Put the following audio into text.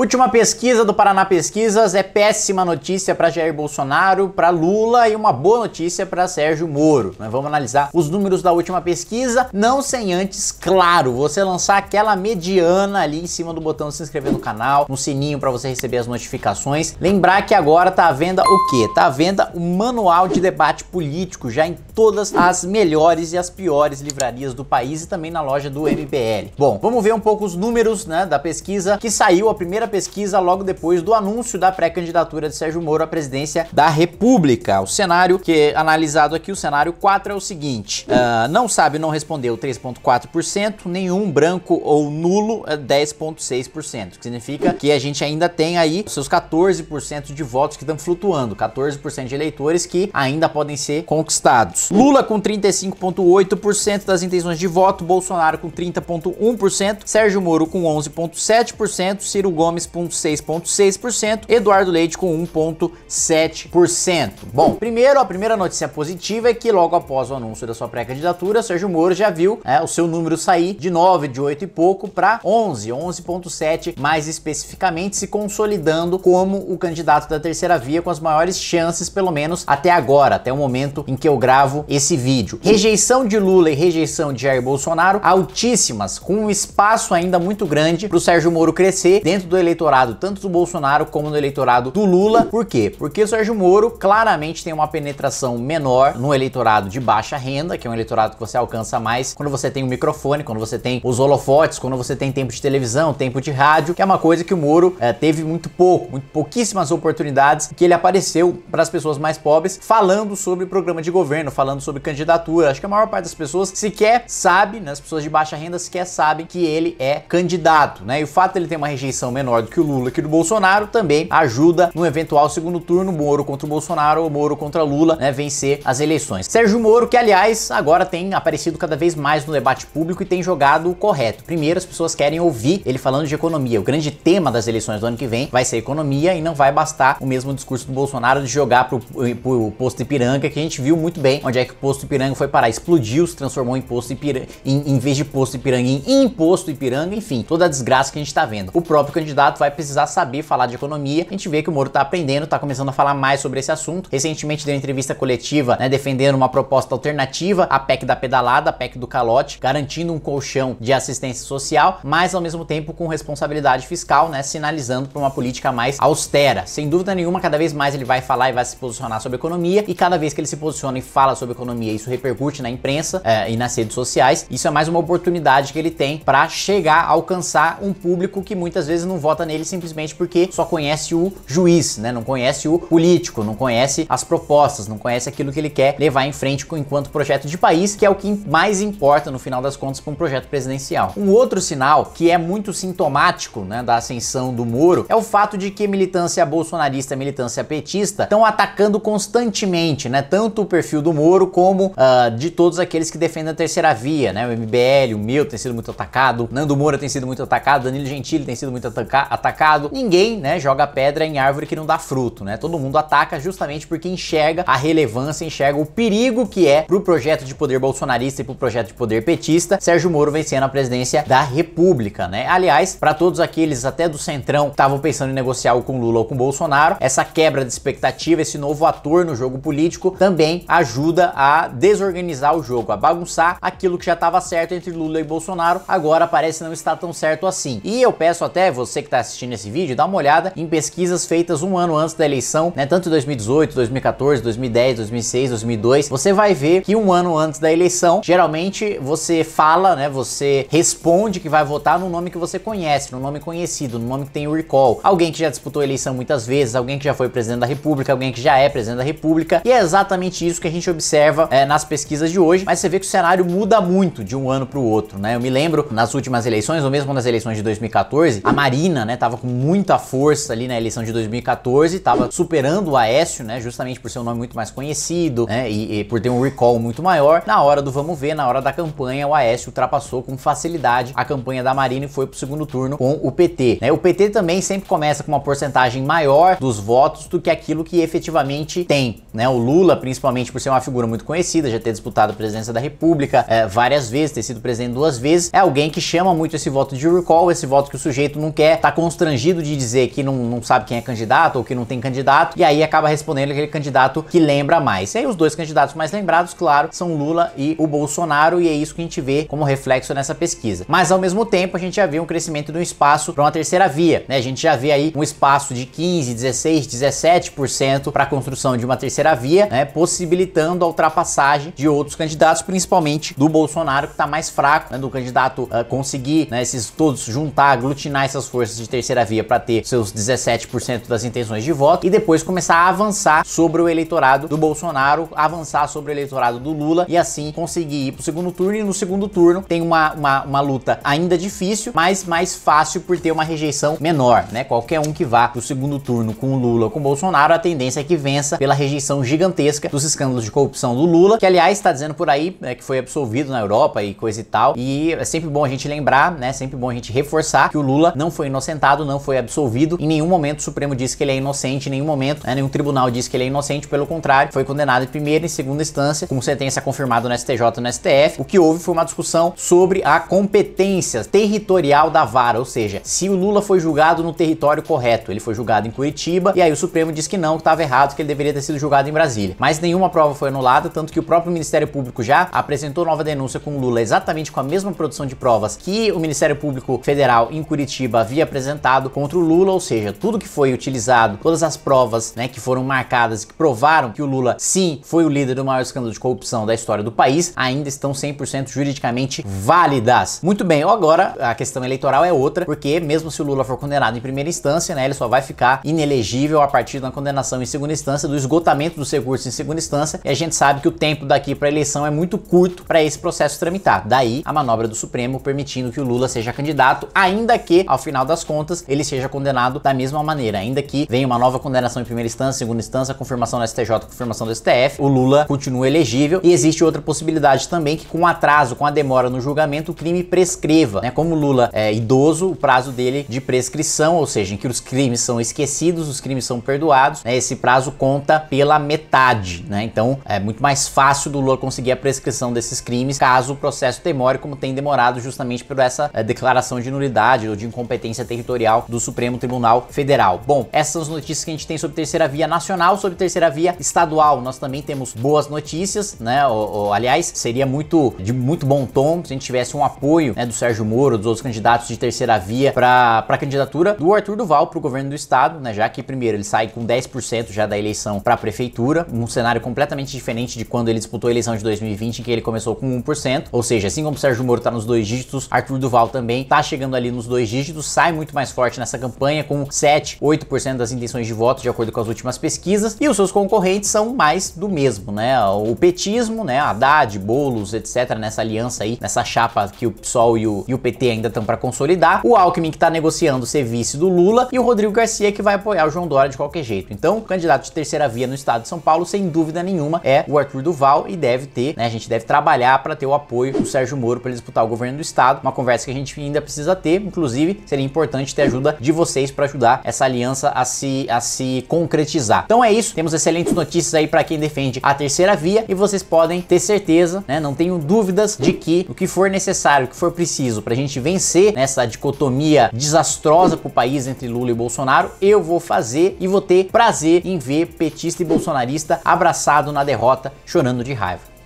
Última pesquisa do Paraná Pesquisas é péssima notícia para Jair Bolsonaro, para Lula e uma boa notícia para Sérgio Moro. Nós né? vamos analisar os números da última pesquisa, não sem antes, claro, você lançar aquela mediana ali em cima do botão de se inscrever no canal, no sininho para você receber as notificações. Lembrar que agora tá à venda o quê? Tá à venda o manual de debate político já em todas as melhores e as piores livrarias do país e também na loja do MBL. Bom, vamos ver um pouco os números, né, da pesquisa que saiu a primeira pesquisa logo depois do anúncio da pré-candidatura de Sérgio Moro à presidência da República. O cenário que é analisado aqui, o cenário 4 é o seguinte: uh, não sabe, não respondeu 3,4%, nenhum branco ou nulo é 10,6%, que significa que a gente ainda tem aí seus 14% de votos que estão flutuando, 14% de eleitores que ainda podem ser conquistados. Lula com 35,8% das intenções de voto, Bolsonaro com 30,1%, Sérgio Moro com 11,7%, Ciro Gomes Gomes com 6,6%, Eduardo Leite com 1,7%. Bom, primeiro, a primeira notícia positiva é que logo após o anúncio da sua pré-candidatura, Sérgio Moro já viu né, o seu número sair de 9, de 8 e pouco para 11, 11,7 mais especificamente, se consolidando como o candidato da terceira via com as maiores chances, pelo menos até agora, até o momento em que eu gravo esse vídeo. Rejeição de Lula e rejeição de Jair Bolsonaro altíssimas, com um espaço ainda muito grande para o Sérgio Moro crescer dentro do eleitorado tanto do Bolsonaro como no eleitorado do Lula. Por quê? Porque o Sérgio Moro claramente tem uma penetração menor no eleitorado de baixa renda, que é um eleitorado que você alcança mais quando você tem o um microfone, quando você tem os holofotes, quando você tem tempo de televisão, tempo de rádio, que é uma coisa que o Moro é, teve muito pouco, muito pouquíssimas oportunidades que ele apareceu para as pessoas mais pobres falando sobre programa de governo, falando sobre candidatura. Acho que a maior parte das pessoas sequer sabe, né, as pessoas de baixa renda sequer sabem que ele é candidato, né? E o fato de ele ter uma rejeição menor menor do que o Lula, que do Bolsonaro, também ajuda no eventual segundo turno, Moro contra o Bolsonaro ou Moro contra Lula, né, vencer as eleições. Sérgio Moro, que aliás agora tem aparecido cada vez mais no debate público e tem jogado o correto. Primeiro, as pessoas querem ouvir ele falando de economia. O grande tema das eleições do ano que vem vai ser economia e não vai bastar o mesmo discurso do Bolsonaro de jogar pro, eh, pro posto Ipiranga, que a gente viu muito bem onde é que o posto Ipiranga foi parar. Explodiu, se transformou em posto Ipiranga, em, em vez de posto Ipiranga, em imposto Ipiranga, enfim, toda a desgraça que a gente tá vendo. O próprio candidato candidato vai precisar saber falar de economia. A gente vê que o Moro tá aprendendo, tá começando a falar mais sobre esse assunto. Recentemente deu entrevista coletiva, né, defendendo uma proposta alternativa à PEC da pedalada, à PEC do calote, garantindo um colchão de assistência social, mas ao mesmo tempo com responsabilidade fiscal, né, sinalizando para uma política mais austera. Sem dúvida nenhuma, cada vez mais ele vai falar e vai se posicionar sobre economia e cada vez que ele se posiciona e fala sobre economia, isso repercute na imprensa é, e nas redes sociais. Isso é mais uma oportunidade que ele tem para chegar a alcançar um público que muitas vezes não vota vota nele simplesmente porque só conhece o juiz, né? Não conhece o político, não conhece as propostas, não conhece aquilo que ele quer levar em frente enquanto projeto de país, que é o que mais importa no final das contas para um projeto presidencial. Um outro sinal que é muito sintomático, né, da ascensão do Moro é o fato de que militância bolsonarista, militância petista estão atacando constantemente, né? Tanto o perfil do Moro como uh, de todos aqueles que defendem a terceira via, né? O MBL, o meu tem sido muito atacado, Nando Moura tem sido muito atacado, Danilo Gentili tem sido muito atacado atacado, ninguém, né, joga pedra em árvore que não dá fruto, né? Todo mundo ataca justamente porque enxerga a relevância, enxerga o perigo que é pro projeto de poder bolsonarista e pro projeto de poder petista, Sérgio Moro vencendo a presidência da República, né? Aliás, para todos aqueles até do Centrão que estavam pensando em negociar com Lula ou com Bolsonaro, essa quebra de expectativa, esse novo ator no jogo político também ajuda a desorganizar o jogo, a bagunçar aquilo que já estava certo entre Lula e Bolsonaro, agora parece não estar tão certo assim. E eu peço até você que está assistindo esse vídeo, dá uma olhada em pesquisas feitas um ano antes da eleição, né? Tanto em 2018, 2014, 2010, 2006, 2002. Você vai ver que um ano antes da eleição, geralmente você fala, né? Você responde que vai votar no nome que você conhece, no nome conhecido, no nome que tem o recall. Alguém que já disputou a eleição muitas vezes, alguém que já foi presidente da República, alguém que já é presidente da República. E é exatamente isso que a gente observa é, nas pesquisas de hoje. Mas você vê que o cenário muda muito de um ano para o outro, né? Eu me lembro nas últimas eleições, ou mesmo nas eleições de 2014, a Marina Marina, né, tava com muita força ali na eleição de 2014, tava superando o Aécio, né, justamente por ser um nome muito mais conhecido, né, e, e por ter um recall muito maior. Na hora do vamos ver, na hora da campanha, o Aécio ultrapassou com facilidade a campanha da Marina e foi pro segundo turno com o PT, né? O PT também sempre começa com uma porcentagem maior dos votos do que aquilo que efetivamente tem, né? O Lula, principalmente por ser uma figura muito conhecida, já ter disputado a presidência da República é, várias vezes, ter sido presidente duas vezes, é alguém que chama muito esse voto de recall, esse voto que o sujeito não quer tá Tá constrangido de dizer que não, não sabe quem é candidato ou que não tem candidato, e aí acaba respondendo aquele candidato que lembra mais. E aí os dois candidatos mais lembrados, claro, são Lula e o Bolsonaro, e é isso que a gente vê como reflexo nessa pesquisa. Mas ao mesmo tempo, a gente já vê um crescimento do espaço para uma terceira via, né? A gente já vê aí um espaço de 15, 16, 17% para a construção de uma terceira via, né? Possibilitando a ultrapassagem de outros candidatos, principalmente do Bolsonaro, que está mais fraco, né? Do candidato uh, conseguir, né? Esses todos juntar, aglutinar essas forças de terceira via para ter seus 17% das intenções de voto e depois começar a avançar sobre o eleitorado do Bolsonaro, avançar sobre o eleitorado do Lula e assim conseguir ir pro segundo turno. E no segundo turno tem uma, uma, uma luta ainda difícil, mas mais fácil por ter uma rejeição menor, né? Qualquer um que vá pro segundo turno com o Lula ou com o Bolsonaro, a tendência é que vença pela rejeição gigantesca dos escândalos de corrupção do Lula, que aliás está dizendo por aí né, que foi absolvido na Europa e coisa e tal. E é sempre bom a gente lembrar, né? Sempre bom a gente reforçar que o Lula não foi inocente inocentado, não foi absolvido. Em nenhum momento o Supremo disse que ele é inocente, em nenhum momento, né, nenhum tribunal disse que ele é inocente, pelo contrário, foi condenado em primeira e segunda instância, com sentença confirmada no STJ e no STF. O que houve foi uma discussão sobre a competência territorial da vara, ou seja, se o Lula foi julgado no território correto, ele foi julgado em Curitiba, e aí o Supremo disse que não, que estava errado, que ele deveria ter sido julgado em Brasília. Mas nenhuma prova foi anulada, tanto que o próprio Ministério Público já apresentou nova denúncia com o Lula exatamente com a mesma produção de provas que o Ministério Público Federal em Curitiba havia apresentado contra o Lula, ou seja, tudo que foi utilizado, todas as provas né, que foram marcadas, e que provaram que o Lula sim foi o líder do maior escândalo de corrupção da história do país, ainda estão 100% juridicamente válidas. Muito bem, agora a questão eleitoral é outra, porque mesmo se o Lula for condenado em primeira instância, né, ele só vai ficar inelegível a partir da condenação em segunda instância, do esgotamento dos recursos em segunda instância, e a gente sabe que o tempo daqui para eleição é muito curto para esse processo tramitar. Daí a manobra do Supremo permitindo que o Lula seja candidato, ainda que ao final das das contas, ele seja condenado da mesma maneira, ainda que venha uma nova condenação em primeira instância, segunda instância, confirmação do STJ, confirmação do STF, o Lula continua elegível. E existe outra possibilidade também que com atraso, com a demora no julgamento, o crime prescreva, né? Como o Lula é idoso, o prazo dele de prescrição, ou seja, em que os crimes são esquecidos, os crimes são perdoados, né? Esse prazo conta pela metade, né? Então é muito mais fácil do Lula conseguir a prescrição desses crimes caso o processo demore como tem demorado justamente por essa é, declaração de nulidade ou de incompetência territorial do Supremo Tribunal Federal. Bom, essas são as notícias que a gente tem sobre terceira via nacional, sobre terceira via estadual. Nós também temos boas notícias, né? Ou, ou, aliás, seria muito de muito bom tom se a gente tivesse um apoio né, do Sérgio Moro, dos outros candidatos de terceira via para a candidatura do Arthur Duval para o governo do estado, né? Já que primeiro ele sai com 10% já da eleição para a prefeitura, um cenário completamente diferente de quando ele disputou a eleição de 2020, em que ele começou com 1%. Ou seja, assim como o Sérgio Moro está nos dois dígitos, Arthur Duval também está chegando ali nos dois dígitos, sai muito mais forte nessa campanha, com 7, 8% das intenções de voto, de acordo com as últimas pesquisas, e os seus concorrentes são mais do mesmo, né? O petismo, né? Haddad, Boulos, etc., nessa aliança aí, nessa chapa que o PSOL e o, e o PT ainda estão para consolidar, o Alckmin que está negociando ser vice do Lula e o Rodrigo Garcia que vai apoiar o João Dória de qualquer jeito. Então, o candidato de terceira via no estado de São Paulo, sem dúvida nenhuma, é o Arthur Duval e deve ter, né? A gente deve trabalhar para ter o apoio do Sérgio Moro para disputar o governo do estado, uma conversa que a gente ainda precisa ter, inclusive seria importante importante ter ajuda de vocês para ajudar essa aliança a se, a se concretizar. Então é isso, temos excelentes notícias aí para quem defende a terceira via e vocês podem ter certeza, né, não tenho dúvidas de que o que for necessário, o que for preciso para a gente vencer nessa dicotomia desastrosa para o país entre Lula e Bolsonaro, eu vou fazer e vou ter prazer em ver petista e bolsonarista abraçado na derrota, chorando de raiva.